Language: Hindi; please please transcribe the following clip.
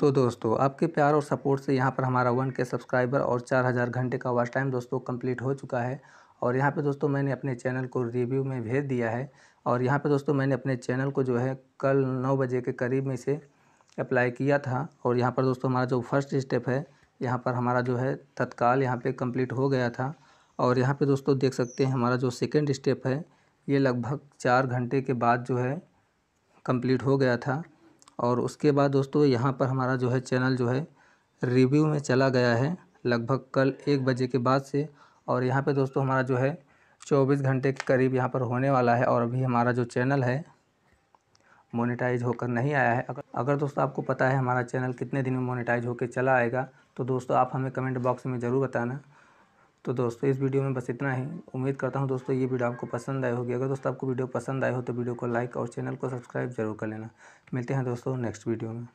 तो दोस्तों आपके प्यार और सपोर्ट से यहाँ पर हमारा वन के सब्सक्राइबर और चार हज़ार घंटे का वॉच टाइम दोस्तों कंप्लीट हो चुका है और यहाँ पे दोस्तों मैंने अपने चैनल को रिव्यू में भेज दिया है और यहाँ पे दोस्तों मैंने अपने चैनल को जो है कल नौ बजे के करीब में से अप्लाई किया था और यहाँ पर दोस्तों हमारा जो फर्स्ट स्टेप है यहाँ पर हमारा जो है तत्काल यहाँ पर कम्प्लीट हो गया था और यहाँ पर दोस्तों देख सकते हैं हमारा जो सेकेंड स्टेप है ये लगभग चार घंटे के बाद जो है कम्प्लीट हो गया था और उसके बाद दोस्तों यहाँ पर हमारा जो है चैनल जो है रिव्यू में चला गया है लगभग कल एक बजे के बाद से और यहाँ पे दोस्तों हमारा जो है चौबीस घंटे के करीब यहाँ पर होने वाला है और अभी हमारा जो चैनल है मोनेटाइज होकर नहीं आया है अगर अगर दोस्तों आपको पता है हमारा चैनल कितने दिन में मोनेटाइज होकर चला आएगा तो दोस्तों आप हमें कमेंट बॉक्स में ज़रूर बताना तो दोस्तों इस वीडियो में बस इतना ही उम्मीद करता हूँ दोस्तों ये वीडियो आपको पसंद आई होगी अगर दोस्तों आपको वीडियो पसंद आए हो तो वीडियो को लाइक और चैनल को सब्सक्राइब जरूर कर लेना मिलते हैं दोस्तों नेक्स्ट वीडियो में